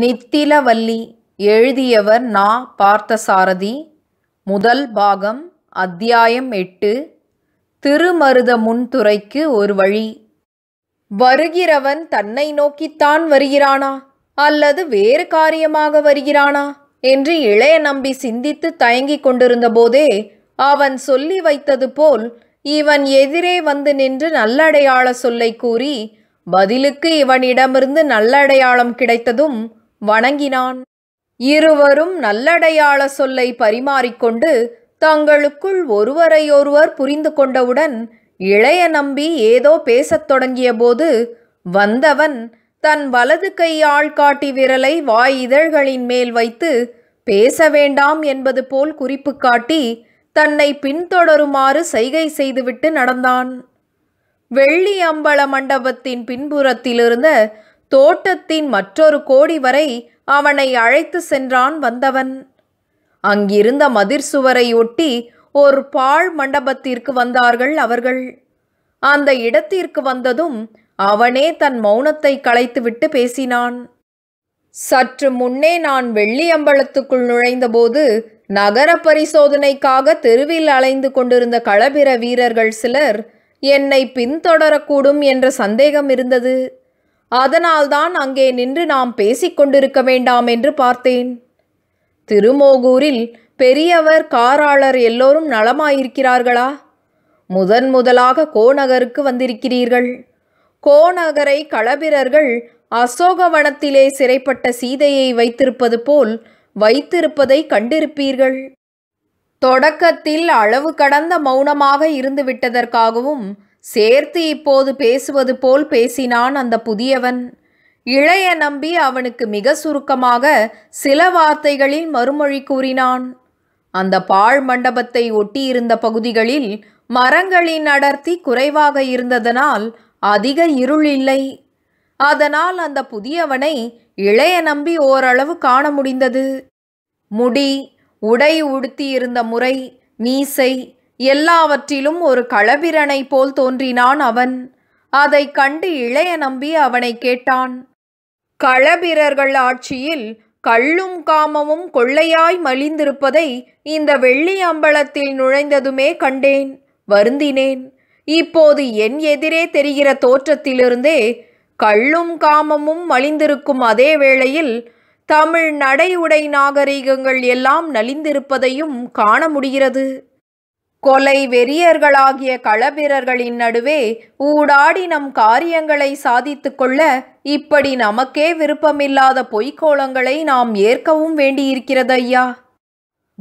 நித்திலவல்லி எழுதியவர் நா பார்த்தசாரதி முதல் பாகம் அத்தியாயம் எட்டு திருமருத முன்துறைக்கு ஒரு வழி வருகிறவன் தன்னை நோக்கித்தான் வருகிறானா அல்லது வேறு காரியமாக வருகிறானா என்று இளைய நம்பி சிந்தித்து தயங்கிக் கொண்டிருந்த போதே அவன் சொல்லி வைத்தது போல் இவன் எதிரே வந்து நின்று நல்லடையாள சொல்லை கூறி பதிலுக்கு இவனிடமிருந்து நல்லடையாளம் கிடைத்ததும் வணங்கினான் இருவரும் நல்லடையாள சொல்லை பரிமாறிக்கொண்டு தங்களுக்குள் ஒருவரையொருவர் புரிந்து கொண்டவுடன் இளைய நம்பி ஏதோ பேசத் தொடங்கியபோது வந்தவன் தன் வலது கை ஆள்காட்டி விரலை வாய் இதழ்களின் மேல் வைத்து பேச வேண்டாம் என்பது போல் குறிப்பு காட்டி தன்னை பின்தொடருமாறு சைகை செய்துவிட்டு நடந்தான் வெள்ளி அம்பல மண்டபத்தின் பின்புறத்திலிருந்த தோட்டத்தின் மற்றொரு கோடி வரை அவனை அழைத்து சென்றான் வந்தவன் அங்கிருந்த மதிர் சுவரை ஒட்டி ஒரு பாழ் மண்டபத்திற்கு வந்தார்கள் அவர்கள் அந்த இடத்திற்கு வந்ததும் அவனே தன் மௌனத்தை களைத்துவிட்டு பேசினான் சற்று முன்னே நான் வெள்ளியம்பலத்துக்குள் நுழைந்தபோது நகர பரிசோதனைக்காக தெருவில் அலைந்து கொண்டிருந்த களபிர வீரர்கள் சிலர் என்னை பின்தொடரக்கூடும் என்ற சந்தேகம் இருந்தது அதனால்தான் அங்கே நின்று நாம் பேசிக்கொண்டிருக்க வேண்டாம் என்று பார்த்தேன் திருமோகூரில் பெரியவர் காராளர் எல்லோரும் நலமாயிருக்கிறார்களா முதன் முதலாக கோநகருக்கு வந்திருக்கிறீர்கள் கோநகரை களபிரர்கள் அசோகவனத்திலே சிறைப்பட்ட சீதையை வைத்திருப்பது போல் வைத்திருப்பதை கண்டிருப்பீர்கள் தொடக்கத்தில் அளவு கடந்த மௌனமாக இருந்துவிட்டதற்காகவும் சேர்த்து இப்போது பேசுவது போல் பேசினான் அந்த புதியவன் இளைய நம்பி அவனுக்கு மிக சுருக்கமாக சில வார்த்தைகளில் மறுமொழி கூறினான் அந்த பாழ் மண்டபத்தை ஒட்டியிருந்த பகுதிகளில் மரங்களின் அடர்த்தி குறைவாக இருந்ததனால் அதிக இருள் இல்லை அதனால் அந்த புதியவனை இளைய நம்பி ஓரளவு காண முடிந்தது முடி உடை உடுத்தியிருந்த முறை மீசை எல்லாவற்றிலும் ஒரு களவிரனை போல் தோன்றினான் அவன் அதை கண்டு இளைய நம்பி அவனை கேட்டான் களபிரர்கள் ஆட்சியில் கள்ளும் காமமும் கொள்ளையாய் மலிந்திருப்பதை இந்த வெள்ளி அம்பலத்தில் நுழைந்ததுமே கண்டேன் வருந்தினேன் இப்போது என் எதிரே தெரிகிற தோற்றத்திலிருந்தே கள்ளும் காமமும் மலிந்திருக்கும் அதே வேளையில் தமிழ் நடை உடை நாகரிகங்கள் எல்லாம் நலிந்திருப்பதையும் காண முடிகிறது கொலை வெறியர்களாகிய களவீரர்களின் நடுவே ஊடாடி நம் காரியங்களை சாதித்து கொள்ள இப்படி நமக்கே விருப்பமில்லாத பொய்க்கோளங்களை நாம் ஏற்கவும் வேண்டியிருக்கிறது ஐயா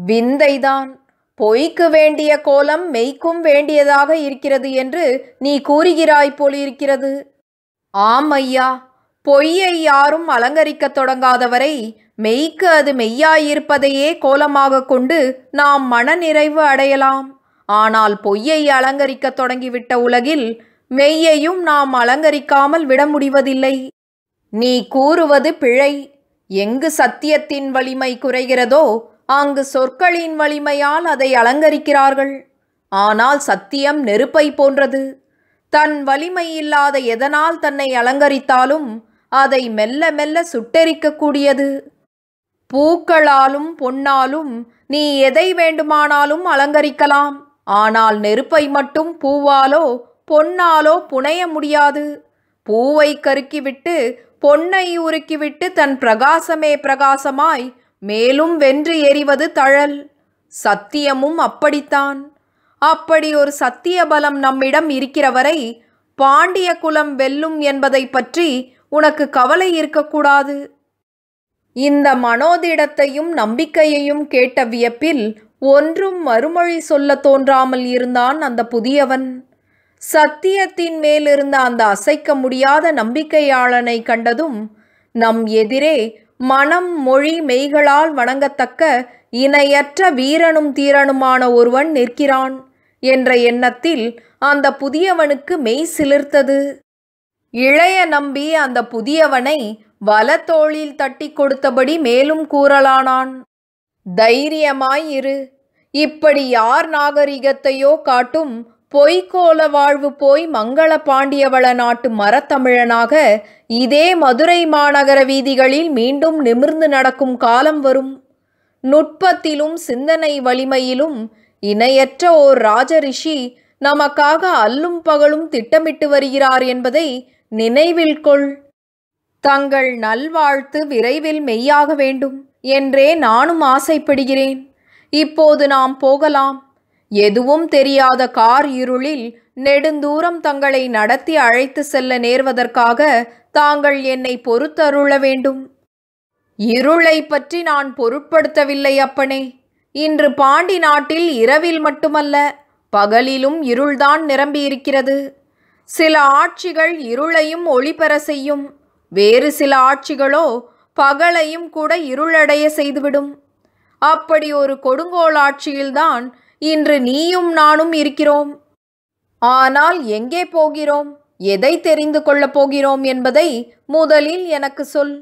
விந்தைதான் பொய்க்கு வேண்டிய கோலம் மெய்க்கும் வேண்டியதாக இருக்கிறது என்று நீ கூறுகிறாய் போலிருக்கிறது ஆம் ஐயா பொய்யை யாரும் அலங்கரிக்கத் தொடங்காதவரை மெய்க்கு அது மெய்யாயிருப்பதையே கோலமாக கொண்டு நாம் மனநிறைவு அடையலாம் ஆனால் பொய்யை அலங்கரிக்க தொடங்கிவிட்ட உலகில் மெய்யையும் நாம் அலங்கரிக்காமல் விட முடிவதில்லை நீ கூறுவது பிழை எங்கு சத்தியத்தின் வலிமை குறைகிறதோ அங்கு சொற்களின் வலிமையால் அதை அலங்கரிக்கிறார்கள் ஆனால் சத்தியம் நெருப்பை போன்றது தன் வலிமை இல்லாத எதனால் தன்னை அலங்கரித்தாலும் அதை மெல்ல மெல்ல சுட்டெரிக்கக்கூடியது பூக்களாலும் பொன்னாலும் நீ எதை வேண்டுமானாலும் அலங்கரிக்கலாம் ஆனால் நெருப்பை மட்டும் பூவாலோ பொன்னாலோ புனைய முடியாது பூவை கருக்கிவிட்டு பொன்னை உருக்கிவிட்டு தன் பிரகாசமே பிரகாசமாய் மேலும் வென்று எறிவது தழல் சத்தியமும் அப்படித்தான் அப்படி ஒரு சத்திய பலம் நம்மிடம் இருக்கிறவரை பாண்டிய குலம் வெல்லும் என்பதை பற்றி உனக்கு கவலை இருக்கக்கூடாது இந்த மனோதிடத்தையும் நம்பிக்கையையும் கேட்ட வியப்பில் ஒன்றும் மறுமொழி சொல்ல தோன்றாமல் இருந்தான் அந்த புதியவன் சத்தியத்தின் மேலிருந்த அந்த அசைக்க முடியாத நம்பிக்கையாளனை கண்டதும் நம் எதிரே மனம் மொழி மெய்களால் வணங்கத்தக்க இணையற்ற வீரனும் தீரனுமான ஒருவன் நிற்கிறான் என்ற எண்ணத்தில் அந்த புதியவனுக்கு மெய் சிலிர்த்தது இளைய நம்பி அந்த புதியவனை வலத்தோளில் தட்டி கொடுத்தபடி மேலும் கூறலானான் தைரியமாயிரு இப்படி யார் நாகரிகத்தையோ காட்டும் பொய்க்கோல வாழ்வு போய் மங்கள பாண்டியவள நாட்டு மரத்தமிழனாக இதே மதுரை மாநகர வீதிகளில் மீண்டும் நிமிர்ந்து நடக்கும் காலம் வரும் நுட்பத்திலும் சிந்தனை வலிமையிலும் இணையற்ற ஓர் ராஜரிஷி நமக்காக அல்லும் பகலும் திட்டமிட்டு வருகிறார் என்பதை நினைவில் கொள் தங்கள் நல்வாழ்த்து விரைவில் மெய்யாக வேண்டும் என்றே நானும் ஆசைப்படுகிறேன் இப்போது நாம் போகலாம் எதுவும் தெரியாத கார் இருளில் நெடுந்தூரம் தங்களை நடத்தி அழைத்து செல்ல நேர்வதற்காக தாங்கள் என்னை பொறுத்தருள வேண்டும் இருளை பற்றி நான் பொருட்படுத்தவில்லை அப்பனே இன்று பாண்டி நாட்டில் இரவில் மட்டுமல்ல பகலிலும் இருள்தான் நிரம்பியிருக்கிறது சில ஆட்சிகள் இருளையும் ஒளிபெற செய்யும் வேறு சில ஆட்சிகளோ பகலையும் கூட இருளடைய செய்துவிடும் அப்படி ஒரு கொடுங்கோளாட்சியில்தான் இன்று நீயும் நானும் இருக்கிறோம் ஆனால் எங்கே போகிறோம் எதை தெரிந்து கொள்ளப் போகிறோம் என்பதை முதலில் எனக்கு சொல்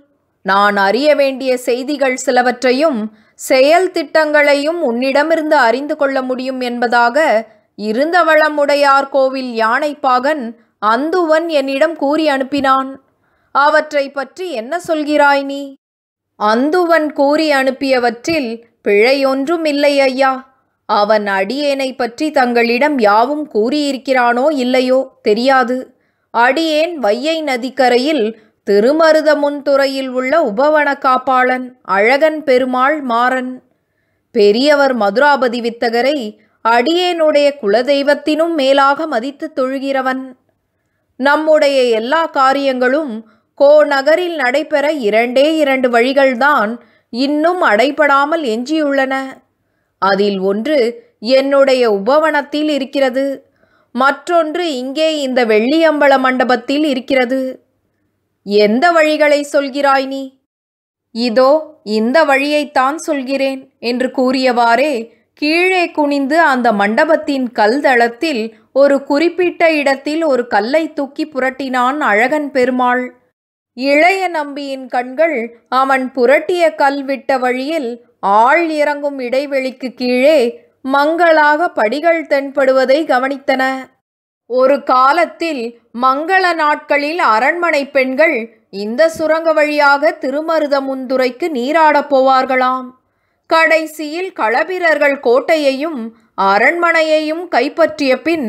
நான் அறிய வேண்டிய செய்திகள் சிலவற்றையும் செயல் திட்டங்களையும் உன்னிடமிருந்து அறிந்து கொள்ள முடியும் என்பதாக இருந்தவளமுடையார் கோவில் யானைப்பாகன் அந்துவன் என்னிடம் கூறி அனுப்பினான் அவற்றை பற்றி என்ன சொல்கிறாய் நீ அந்துவன் கூறி அனுப்பியவற்றில் பிழை ஒன்றும் இல்லை ஐயா அவன் அடியேனை பற்றி தங்களிடம் யாவும் கூறியிருக்கிறானோ இல்லையோ தெரியாது அடியேன் வையை நதிக்கரையில் திருமருத முன்துறையில் உள்ள உபவன காப்பாளன் அழகன் பெருமாள் மாறன் பெரியவர் மதுராபதி வித்தகரை அடியேனுடைய குலதெய்வத்தினும் மேலாக மதித்து தொழுகிறவன் நம்முடைய எல்லா காரியங்களும் கோ நகரில் நடைபெற இரண்டே இரண்டு வழிகள்தான் இன்னும் அடைபடாமல் எஞ்சியுள்ளன அதில் ஒன்று என்னுடைய உபவனத்தில் இருக்கிறது மற்றொன்று இங்கே இந்த வெள்ளியம்பல மண்டபத்தில் இருக்கிறது எந்த வழிகளை சொல்கிறாய் நீ இதோ இந்த வழியைத்தான் சொல்கிறேன் என்று கூறியவாறே கீழே குனிந்து அந்த மண்டபத்தின் கல் தளத்தில் ஒரு குறிப்பிட்ட இடத்தில் ஒரு கல்லை தூக்கி புரட்டினான் அழகன் பெருமாள் இளைய நம்பியின் கண்கள் அவன் புரட்டிய கல்விட்ட வழியில் ஆள் இறங்கும் இடைவெளிக்கு கீழே மங்களாக படிகள் தென்படுவதை கவனித்தன ஒரு காலத்தில் மங்கள நாட்களில் அரண்மனை பெண்கள் இந்த சுரங்க வழியாக திருமருதமுந்துரைக்கு நீராடப் போவார்களாம் கடைசியில் களபிரர்கள் கோட்டையையும் அரண்மனையையும் கைப்பற்றிய பின்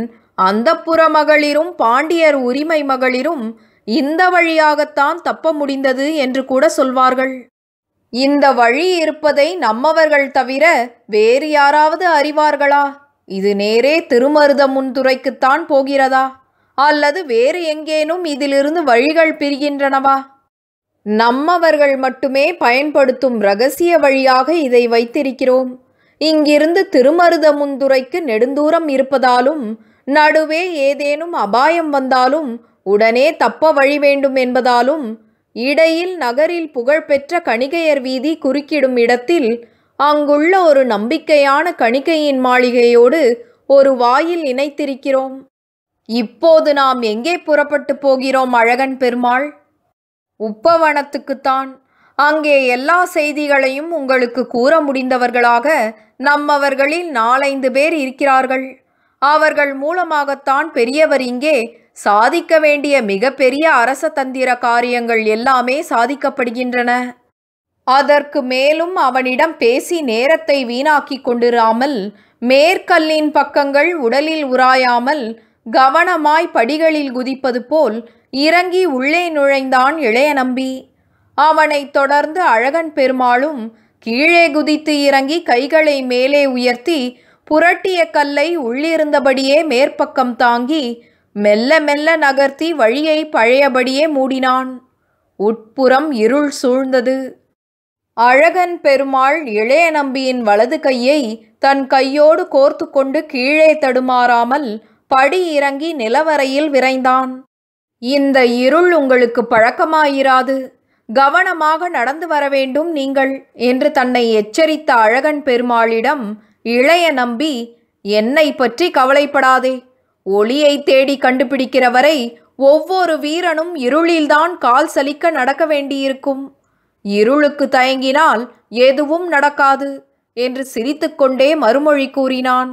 அந்தப்புற மகளிரும் பாண்டியர் உரிமை மகளிரும் இந்த வழியாகத்தான் தப்ப முடிந்தது என்று கூட சொல்வார்கள் இந்த வழி இருப்பதை நம்மவர்கள் தவிர வேறு யாராவது அறிவார்களா இது நேரே திருமருதமுன்துறைக்குத்தான் போகிறதா அல்லது வேறு எங்கேனும் இதிலிருந்து வழிகள் பிரிகின்றனவா நம்மவர்கள் மட்டுமே பயன்படுத்தும் ரகசிய வழியாக இதை வைத்திருக்கிறோம் இங்கிருந்து திருமருதமுந்துரைக்கு நெடுந்தூரம் இருப்பதாலும் நடுவே ஏதேனும் அபாயம் வந்தாலும் உடனே தப்ப வழி வேண்டும் என்பதாலும் இடையில் நகரில் புகழ்பெற்ற கணிகையர் வீதி குறுக்கிடும் இடத்தில் அங்குள்ள ஒரு நம்பிக்கையான கணிகையின் மாளிகையோடு ஒரு வாயில் இணைத்திருக்கிறோம் இப்போது நாம் எங்கே புறப்பட்டு போகிறோம் அழகன் பெருமாள் உப்பவனத்துக்குத்தான் அங்கே எல்லா செய்திகளையும் உங்களுக்கு கூற முடிந்தவர்களாக நம்மவர்களில் நாலைந்து பேர் இருக்கிறார்கள் அவர்கள் மூலமாகத்தான் பெரியவர் இங்கே சாதிக்க வேண்டிய மிகப்பெரிய அரசதந்திர காரியங்கள் எல்லாமே சாதிக்கப்படுகின்றன அதற்கு மேலும் அவனிடம் பேசி நேரத்தை வீணாக்கி கொண்டிராமல் மேற்கல்லின் பக்கங்கள் உடலில் உராயாமல் கவனமாய் படிகளில் குதிப்பது போல் இறங்கி உள்ளே நுழைந்தான் இளைய நம்பி அவனை தொடர்ந்து அழகன் பெருமாளும் கீழே குதித்து இறங்கி கைகளை மேலே உயர்த்தி புரட்டிய கல்லை உள்ளிருந்தபடியே மேற்பக்கம் தாங்கி மெல்ல மெல்ல நகர்த்தி வழியை பழையபடியே மூடினான் உட்புறம் இருள் சூழ்ந்தது அழகன் பெருமாள் இளைய நம்பியின் வலது கையை தன் கையோடு கோர்த்து கொண்டு கீழே தடுமாறாமல் படி இறங்கி நிலவரையில் விரைந்தான் இந்த இருள் உங்களுக்கு பழக்கமாயிராது கவனமாக நடந்து வர வேண்டும் நீங்கள் என்று தன்னை எச்சரித்த அழகன் பெருமாளிடம் இளைய நம்பி என்னை பற்றி கவலைப்படாதே ஒளியை தேடி கண்டுபிடிக்கிற வரை ஒவ்வொரு வீரனும் இருளில்தான் கால் சலிக்க நடக்க வேண்டியிருக்கும் இருளுக்கு தயங்கினால் எதுவும் நடக்காது என்று சிரித்துக்கொண்டே மறுமொழி கூறினான்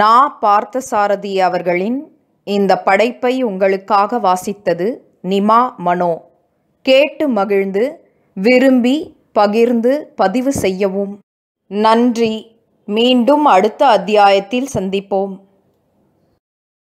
நா பார்த்தசாரதி அவர்களின் இந்த படைப்பை உங்களுக்காக வாசித்தது நிமா மனோ கேட்டு மகிழ்ந்து விரும்பி பகிர்ந்து பதிவு செய்யவும் நன்றி மீண்டும் அடுத்த அத்தியாயத்தில் சந்திப்போம்